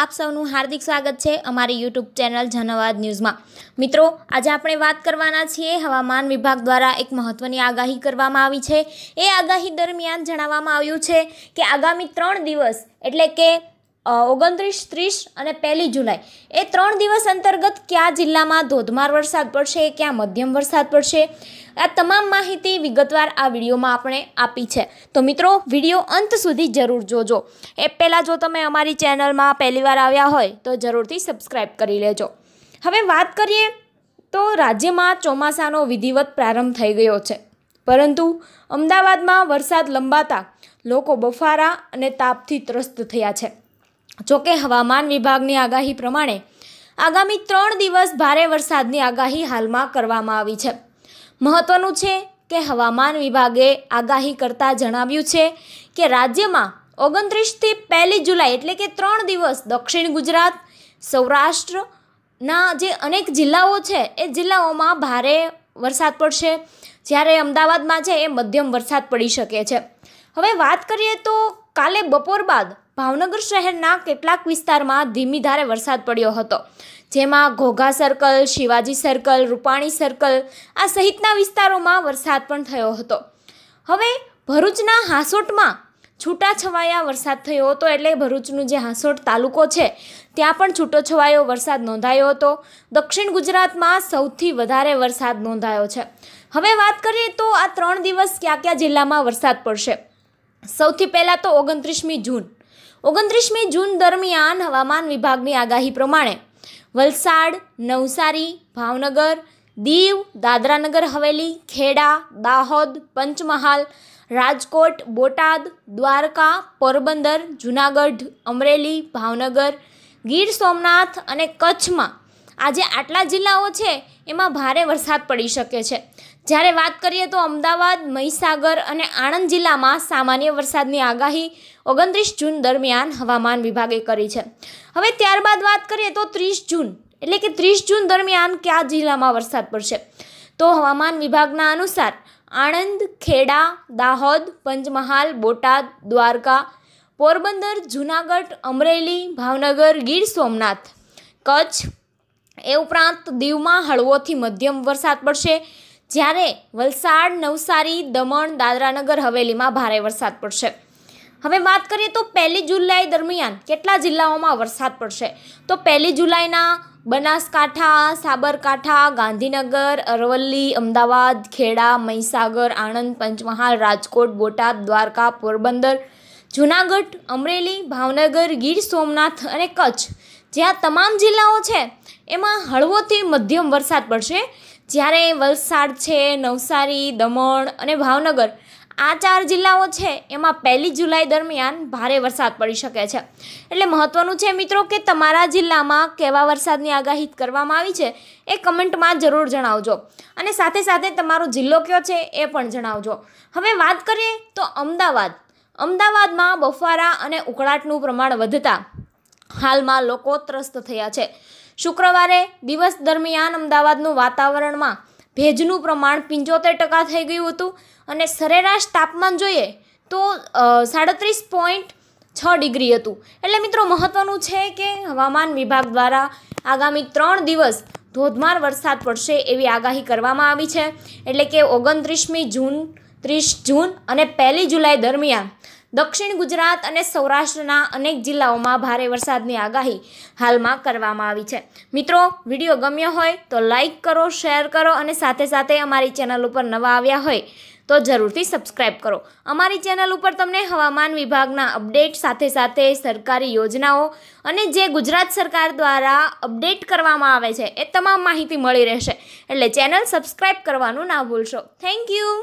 આપ સૌનું હાર્દિક સ્વાગત છે અમારી યુટ્યુબ ચેનલ જનવાદ ન્યૂઝમાં મિત્રો આજે આપણે વાત કરવાના છીએ હવામાન વિભાગ દ્વારા એક મહત્ત્વની આગાહી કરવામાં આવી છે એ આગાહી દરમિયાન જણાવવામાં આવ્યું છે કે આગામી ત્રણ દિવસ એટલે કે ઓગણત્રીસ ત્રીસ અને પહેલી જુલાઈ એ ત્રણ દિવસ અંતર્ગત કયા જિલ્લામાં ધોધમાર વરસાદ પડશે ક્યાં મધ્યમ વરસાદ પડશે આ તમામ માહિતી વિગતવાર આ વિડીયોમાં આપણે આપી છે તો મિત્રો વિડીયો અંત સુધી જરૂર જોજો એ પહેલાં જો તમે અમારી ચેનલમાં પહેલીવાર આવ્યા હોય તો જરૂરથી સબસ્ક્રાઈબ કરી લેજો હવે વાત કરીએ તો રાજ્યમાં ચોમાસાનો વિધિવત પ્રારંભ થઈ ગયો છે પરંતુ અમદાવાદમાં વરસાદ લંબાતા લોકો બફારા અને તાપથી ત્રસ્ત થયા છે જોકે હવામાન વિભાગની આગાહી પ્રમાણે આગામી ત્રણ દિવસ ભારે વરસાદની આગાહી હાલમાં કરવામાં આવી છે મહત્વનું છે કે હવામાન વિભાગે આગાહી કરતાં જણાવ્યું છે કે રાજ્યમાં ઓગણત્રીસથી પહેલી જુલાઈ એટલે કે ત્રણ દિવસ દક્ષિણ ગુજરાત સૌરાષ્ટ્રના જે અનેક જિલ્લાઓ છે એ જિલ્લાઓમાં ભારે વરસાદ પડશે જ્યારે અમદાવાદમાં છે એ મધ્યમ વરસાદ પડી શકે છે હવે વાત કરીએ તો કાલે બપોર બાદ ભાવનગર શહેરના કેટલાક વિસ્તારમાં ધીમી ધારે વરસાદ પડ્યો હતો જેમાં Ghogha circle Shivaji circle Rupani circle આ સહિતના વિસ્તારોમાં વરસાદ પણ થયો હતો હવે ભરૂચના હાંસોટમાં છૂટાછવાયા વરસાદ થયો હતો એટલે ભરૂચનું જે હાંસોટ તાલુકો છે ત્યાં પણ છૂટોછવાયો વરસાદ નોંધાયો હતો દક્ષિણ ગુજરાતમાં સૌથી વધારે વરસાદ નોંધાયો છે હવે વાત કરીએ તો આ ત્રણ દિવસ કયા કયા જિલ્લામાં વરસાદ પડશે સૌથી પહેલાં તો ઓગણત્રીસમી જૂન ઓગણત્રીસમી જૂન દરમિયાન હવામાન વિભાગની આગાહી પ્રમાણે વલસાડ નવસારી ભાવનગર દીવ દાદરાનગર હવેલી ખેડા દાહોદ પંચમહાલ રાજકોટ બોટાદ દ્વારકા પોરબંદર જુનાગઢ અમરેલી ભાવનગર ગીર સોમનાથ અને કચ્છમાં આજે આટલા જિલ્લાઓ છે એમાં ભારે વરસાદ પડી શકે છે જ્યારે વાત કરીએ તો અમદાવાદ મહીસાગર અને આણંદ જિલ્લામાં સામાન્ય વરસાદની આગાહી ઓગણત્રીસ જૂન દરમિયાન હવામાન વિભાગે કરી છે હવે ત્યારબાદ વાત કરીએ તો ત્રીસ જૂન એટલે કે ત્રીસ જૂન દરમિયાન કયા જિલ્લામાં વરસાદ પડશે તો હવામાન વિભાગના અનુસાર આણંદ ખેડા દાહોદ પંચમહાલ બોટાદ દ્વારકા પોરબંદર જૂનાગઢ અમરેલી ભાવનગર ગીર સોમનાથ કચ્છ એ ઉપરાંત દીવમાં હળવોથી મધ્યમ વરસાદ પડશે જ્યારે વલસાડ નવસારી દમણ દાદરાનગર હવેલીમાં ભારે વરસાદ પડશે હવે વાત કરીએ તો પહેલી જુલાઈ દરમિયાન કેટલા જિલ્લાઓમાં વરસાદ પડશે તો પહેલી જુલાઈના બનાસકાંઠા સાબરકાંઠા ગાંધીનગર અરવલ્લી અમદાવાદ ખેડા મહીસાગર આણંદ પંચમહાલ રાજકોટ બોટાદ દ્વારકા પોરબંદર જૂનાગઢ અમરેલી ભાવનગર ગીર સોમનાથ અને કચ્છ જ્યાં તમામ જિલ્લાઓ છે એમાં હળવોથી મધ્યમ વરસાદ પડશે જ્યારે વલસાડ છે નવસારી દમણ અને ભાવનગર આ ચાર જિલ્લાઓ છે એમાં પહેલી જુલાઈ દરમિયાન ભારે વરસાદ પડી શકે છે એટલે મહત્ત્વનું છે મિત્રો કે તમારા જિલ્લામાં કેવા વરસાદની આગાહી કરવામાં આવી છે એ કમેન્ટમાં જરૂર જણાવજો અને સાથે સાથે તમારો જિલ્લો કયો છે એ પણ જણાવજો હવે વાત કરીએ તો અમદાવાદ અમદાવાદમાં બફારા અને ઉકળાટનું પ્રમાણ વધતા હાલમાં લોકો ત્રસ્ત થયા છે શુક્રવારે દિવસ દરમિયાન અમદાવાદનું વાતાવરણમાં ભેજનું પ્રમાણ પંચોતેર ટકા થઈ ગયું હતું અને સરેરાશ તાપમાન જોઈએ તો સાડત્રીસ પોઈન્ટ છ ડિગ્રી હતું એટલે મિત્રો મહત્ત્વનું છે કે હવામાન વિભાગ દ્વારા આગામી ત્રણ દિવસ ધોધમાર વરસાદ પડશે એવી આગાહી કરવામાં આવી છે એટલે કે ઓગણત્રીસમી જૂન ત્રીસ જૂન અને પહેલી જુલાઈ દરમિયાન દક્ષિણ ગુજરાત અને સૌરાષ્ટ્રના અનેક જિલ્લાઓમાં ભારે વરસાદની આગાહી હાલમાં કરવામાં આવી છે મિત્રો વિડીયો ગમ્યો હોય તો લાઇક કરો શેર કરો અને સાથે સાથે અમારી ચેનલ ઉપર નવા આવ્યા હોય તો જરૂરથી સબસ્ક્રાઇબ કરો અમારી ચેનલ ઉપર તમને હવામાન વિભાગના અપડેટ સાથે સાથે સરકારી યોજનાઓ અને જે ગુજરાત સરકાર દ્વારા અપડેટ કરવામાં આવે છે એ તમામ માહિતી મળી રહેશે એટલે ચેનલ સબસ્ક્રાઇબ કરવાનું ના ભૂલશો થેન્ક યુ